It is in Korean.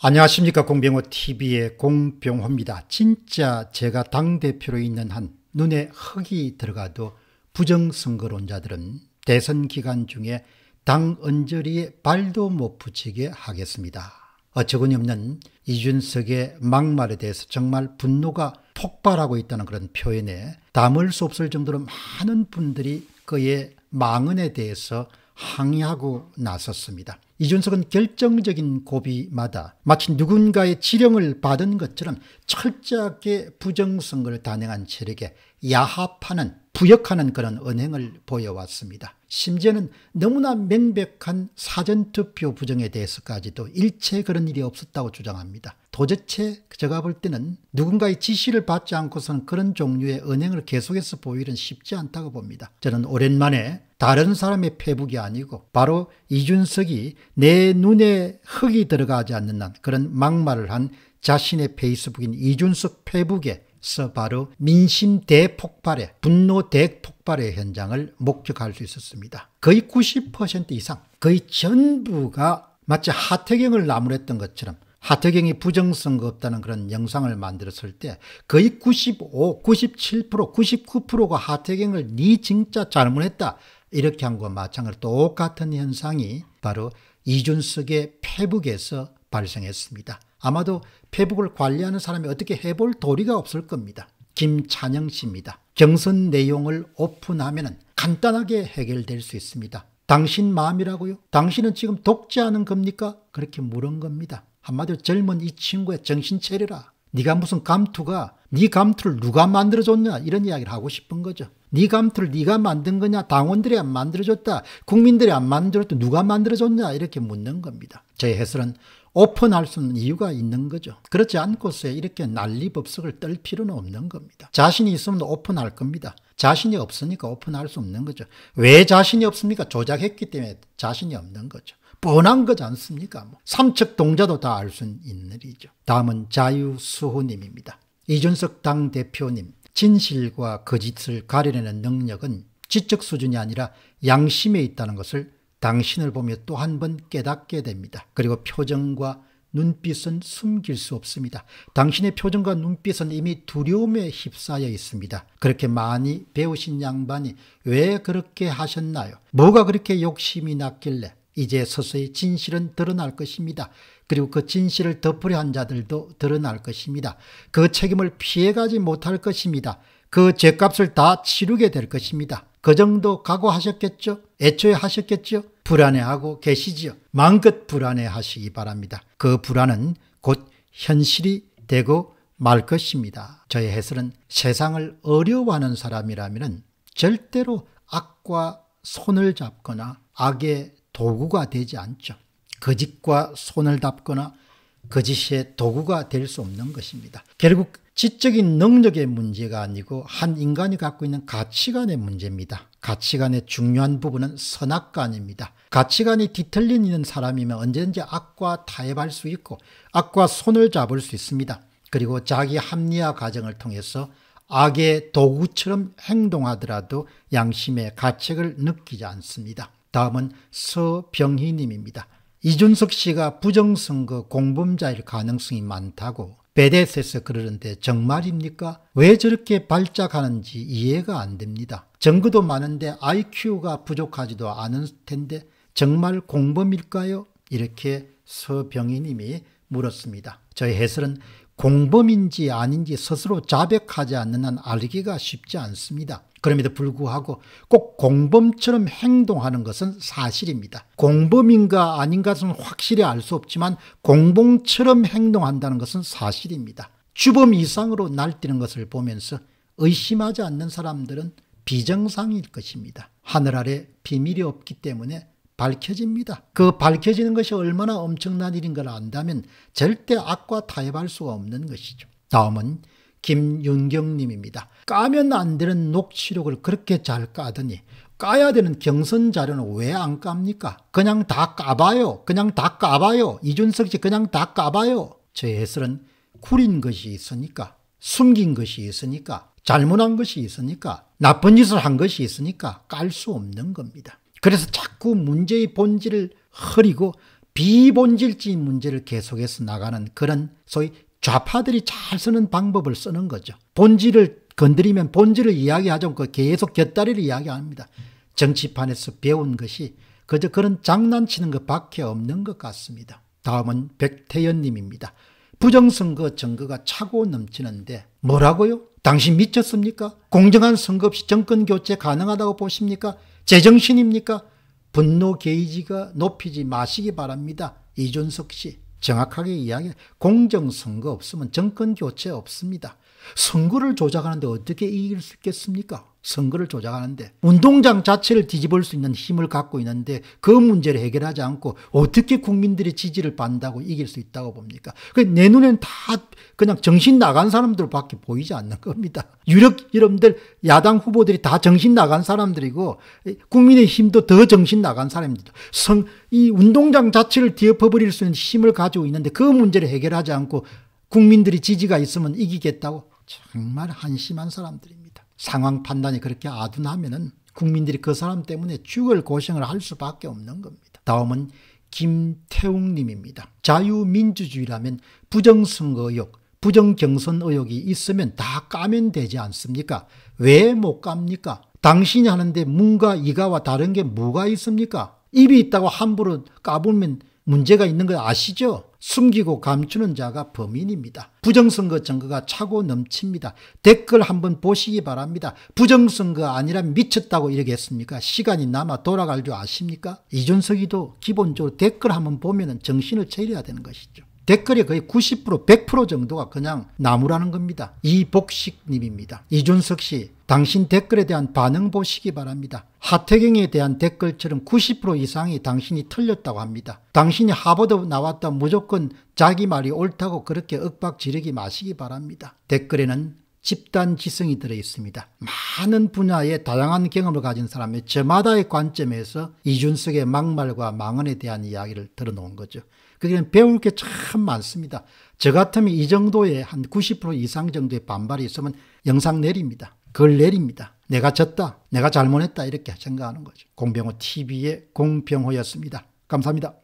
안녕하십니까 공병호 TV의 공병호입니다. 진짜 제가 당대표로 있는 한 눈에 흙이 들어가도 부정선거론자들은 대선 기간 중에 당 언저리에 발도 못 붙이게 하겠습니다. 어처구니 없는 이준석의 막말에 대해서 정말 분노가 폭발하고 있다는 그런 표현에 담을 수 없을 정도로 많은 분들이 그의 망언에 대해서 항의하고 나섰습니다. 이준석은 결정적인 고비마다 마치 누군가의 지령을 받은 것처럼 철저하게 부정선거를 단행한 세력에 야합하는 부역하는 그런 언행을 보여왔습니다. 심지어는 너무나 명백한 사전투표 부정에 대해서까지도 일체 그런 일이 없었다고 주장합니다. 도대체 제가 볼 때는 누군가의 지시를 받지 않고서는 그런 종류의 언행을 계속해서 보이는 쉽지 않다고 봅니다. 저는 오랜만에 다른 사람의 패북이 아니고 바로 이준석이 내 눈에 흙이 들어가지 않는 한 그런 막말을 한 자신의 페이스북인 이준석 페북에 서 바로 민심 대폭발의 분노 대폭발의 현장을 목격할 수 있었습니다. 거의 90% 이상 거의 전부가 마치 하태경을 나무랬던 것처럼 하태경이 부정선거 없다는 그런 영상을 만들었을 때 거의 95, 97%, 99%가 하태경을 네 진짜 잘못했다 이렇게 한 것과 마찬가지로 똑같은 현상이 바로 이준석의 페북에서 발생했습니다. 아마도 페북을 관리하는 사람이 어떻게 해볼 도리가 없을 겁니다. 김찬영 씨입니다. 경선 내용을 오픈하면 간단하게 해결될 수 있습니다. 당신 마음이라고요? 당신은 지금 독재하는 겁니까? 그렇게 물은 겁니다. 한마디로 젊은 이 친구의 정신 차려라. 네가 무슨 감투가 네 감투를 누가 만들어줬냐 이런 이야기를 하고 싶은 거죠. 네 감투를 네가 만든 거냐 당원들이 안 만들어줬다 국민들이 안 만들어줬다 누가 만들어줬냐 이렇게 묻는 겁니다. 제 해설은 오픈할 수 있는 이유가 있는 거죠. 그렇지 않고서 이렇게 난리법석을 떨 필요는 없는 겁니다. 자신이 있으면 오픈할 겁니다. 자신이 없으니까 오픈할 수 없는 거죠. 왜 자신이 없습니까? 조작했기 때문에 자신이 없는 거죠. 뻔한 거지 않습니까? 뭐. 삼척 동자도 다 알 수 있는 일이죠. 다음은 자유수호님입니다. 이준석 당대표님, 진실과 거짓을 가려내는 능력은 지적 수준이 아니라 양심에 있다는 것을 당신을 보며 또 한 번 깨닫게 됩니다. 그리고 표정과 눈빛은 숨길 수 없습니다. 당신의 표정과 눈빛은 이미 두려움에 휩싸여 있습니다. 그렇게 많이 배우신 양반이 왜 그렇게 하셨나요? 뭐가 그렇게 욕심이 났길래? 이제 서서히 진실은 드러날 것입니다. 그리고 그 진실을 덮으려 한 자들도 드러날 것입니다. 그 책임을 피해가지 못할 것입니다. 그 죄값을 다 치르게 될 것입니다. 그 정도 각오하셨겠죠? 애초에 하셨겠죠? 불안해하고 계시지 마음껏 불안해하시기 바랍니다. 그 불안은 곧 현실이 되고 말 것입니다. 저의 해설은 세상을 어려워하는 사람이라면 절대로 악과 손을 잡거나 악의 도구가 되지 않죠. 거짓과 그 손을 잡거나 거짓의 그 도구가 될 수 없는 것입니다. 결국 지적인 능력의 문제가 아니고 한 인간이 갖고 있는 가치관의 문제입니다. 가치관의 중요한 부분은 선악관입니다. 가치관이 뒤틀리는 린 사람이면 언제든지 악과 타협할 수 있고 악과 손을 잡을 수 있습니다. 그리고 자기 합리화 과정을 통해서 악의 도구처럼 행동하더라도 양심의 가책을 느끼지 않습니다. 다음은 서병희님입니다. 이준석 씨가 부정선거 공범자일 가능성이 많다고 베데스에서 그러는데 정말입니까? 왜 저렇게 발작하는지 이해가 안 됩니다. 정거도 많은데 IQ가 부족하지도 않은 텐데 정말 공범일까요? 이렇게 서병희님이 물었습니다. 저희 해설은 공범인지 아닌지 스스로 자백하지 않는 한 알기가 쉽지 않습니다. 그럼에도 불구하고 꼭 공범처럼 행동하는 것은 사실입니다. 공범인가 아닌가는 확실히 알 수 없지만 공범처럼 행동한다는 것은 사실입니다. 주범 이상으로 날뛰는 것을 보면서 의심하지 않는 사람들은 비정상일 것입니다. 하늘 아래 비밀이 없기 때문에 밝혀집니다. 그 밝혀지는 것이 얼마나 엄청난 일인 걸 안다면 절대 악과 타협할 수가 없는 것이죠. 다음은 김윤경님입니다. 까면 안 되는 녹취록을 그렇게 잘 까더니 까야 되는 경선 자료는 왜 안 깝니까? 그냥 다 까봐요. 그냥 다 까봐요. 이준석 씨 그냥 다 까봐요. 제 해설은 구린 것이 있으니까 숨긴 것이 있으니까 잘못한 것이 있으니까 나쁜 짓을 한 것이 있으니까 깔 수 없는 겁니다. 그래서 자꾸 문제의 본질을 흐리고 비본질적인 문제를 계속해서 나가는 그런 소위 좌파들이 잘 쓰는 방법을 쓰는 거죠. 본질을 건드리면 본질을 이야기하자그 계속 곁다리를 이야기합니다. 정치판에서 배운 것이 그저 그런 장난치는 것밖에 없는 것 같습니다. 다음은 백태연님입니다. 부정선거 증거가 차고 넘치는데 뭐라고요? 당신 미쳤습니까? 공정한 선거 없이 정권 교체 가능하다고 보십니까? 제정신입니까? 분노 게이지가 높이지 마시기 바랍니다. 이준석 씨 정확하게 이야기 공정선거 없으면 정권교체 없습니다. 선거를 조작하는데 어떻게 이길 수 있겠습니까? 선거를 조작하는데 운동장 자체를 뒤집을 수 있는 힘을 갖고 있는데 그 문제를 해결하지 않고 어떻게 국민들의 지지를 받는다고 이길 수 있다고 봅니까? 내 눈엔 다 그냥 정신 나간 사람들밖에 보이지 않는 겁니다. 유력 여러분들 야당 후보들이 다 정신 나간 사람들이고 국민의힘도 더 정신 나간 사람입니다. 성, 이 운동장 자체를 뒤엎어버릴 수 있는 힘을 가지고 있는데 그 문제를 해결하지 않고 국민들이 지지가 있으면 이기겠다고 정말 한심한 사람들입니다. 상황 판단이 그렇게 아둔하면은 국민들이 그 사람 때문에 죽을 고생을 할 수밖에 없는 겁니다. 다음은 김태웅 님입니다. 자유민주주의라면 부정선거 의혹, 부정경선 의혹이 있으면 다 까면 되지 않습니까? 왜 못 깝니까? 당신이 하는데 문과 이가와 다른 게 뭐가 있습니까? 입이 있다고 함부로 까보면 문제가 있는 걸 아시죠? 숨기고 감추는 자가 범인입니다. 부정선거 증거가 차고 넘칩니다. 댓글 한번 보시기 바랍니다. 부정선거 아니라 미쳤다고 이러했습니까 시간이 남아 돌아갈 줄 아십니까? 이준석이도 기본적으로 댓글 한번 보면 정신을 차려야 되는 것이죠. 댓글의 거의 90% 100% 정도가 그냥 나무라는 겁니다. 이복식님입니다. 이준석 씨 당신 댓글에 대한 반응 보시기 바랍니다. 하태경에 대한 댓글처럼 90% 이상이 당신이 틀렸다고 합니다. 당신이 하버드 나왔다 무조건 자기 말이 옳다고 그렇게 억박 지르기 마시기 바랍니다. 댓글에는 집단 지성이 들어 있습니다. 많은 분야의 다양한 경험을 가진 사람의 저마다의 관점에서 이준석의 막말과 망언에 대한 이야기를 들어놓은 거죠. 그게 그러니까 배울 게 참 많습니다. 저 같으면 이 정도의 한 90% 이상 정도의 반발이 있으면 영상 내립니다. 글 내립니다. 내가 졌다. 내가 잘못했다. 이렇게 생각하는 거죠. 공병호 TV의 공병호였습니다. 감사합니다.